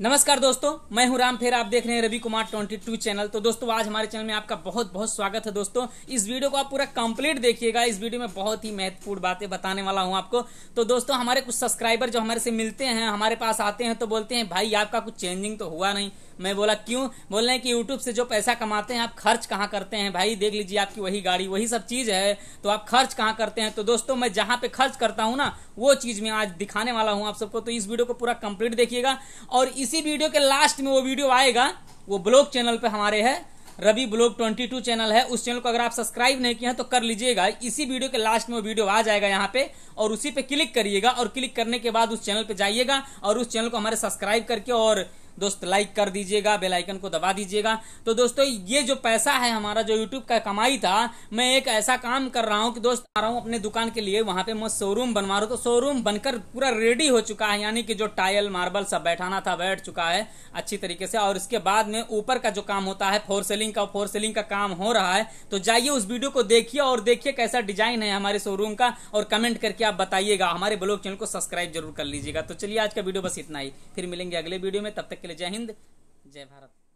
नमस्कार दोस्तों मैं हूं राम फेर आप देख रहे हैं रवि कुमार 22 चैनल तो दोस्तों आज हमारे चैनल में आपका बहुत बहुत स्वागत है दोस्तों इस वीडियो को आप पूरा कंप्लीट देखिएगा इस वीडियो में बहुत ही महत्वपूर्ण बातें बताने वाला हूं आपको तो दोस्तों हमारे कुछ सब्सक्राइबर जो हमारे से मिलते हैं हमारे पास आते हैं तो बोलते हैं भाई आपका कुछ चेंजिंग तो हुआ नहीं मैं बोला क्यों बोल रहे हैं कि यूट्यूब से जो पैसा कमाते हैं आप खर्च कहाँ करते हैं भाई देख लीजिए आपकी वही गाड़ी वही सब चीज़ है तो आप खर्च कहाँ करते हैं तो दोस्तों मैं जहाँ पे खर्च करता हूँ ना वो चीज़ मैं आज दिखाने वाला हूँ आप सबको तो इस वीडियो को पूरा कंप्लीट देखिएगा और इस इसी वीडियो के लास्ट में वो वीडियो आएगा वो ब्लॉग चैनल पे हमारे है रवि ब्लॉग 22 चैनल है उस चैनल को अगर आप सब्सक्राइब नहीं किया तो कर लीजिएगा इसी वीडियो के लास्ट में वो वीडियो आ जाएगा यहाँ पे और उसी पे क्लिक करिएगा और क्लिक करने के बाद उस चैनल पे जाइएगा और उस चैनल को हमारे सब्सक्राइब करके और दोस्त लाइक कर दीजिएगा बेलाइकन को दबा दीजिएगा तो दोस्तों ये जो पैसा है हमारा जो यूट्यूब का कमाई था मैं एक ऐसा काम कर रहा हूँ कि दोस्त आ रहा हूँ अपने दुकान के लिए वहां पे मैं शोरूम बनवा रहा हूँ तो शोरूम बनकर पूरा रेडी हो चुका है यानी कि जो टाइल मार्बल सब बैठाना था बैठ चुका है अच्छी तरीके से और इसके बाद में ऊपर का जो काम होता है फोर सेलिंग का फोर सेलिंग का काम हो रहा है तो जाइए उस वीडियो को देखिए और देखिए कैसा डिजाइन है हमारे शोरूम का और कमेंट करके आप बताइएगा हमारे ब्लॉग चैनल को सब्सक्राइब जरूर कर लीजिएगा तो चलिए आज का वीडियो बस इतना ही फिर मिलेंगे अगले वीडियो में तब तक के के लिए जय हिंद जय भारत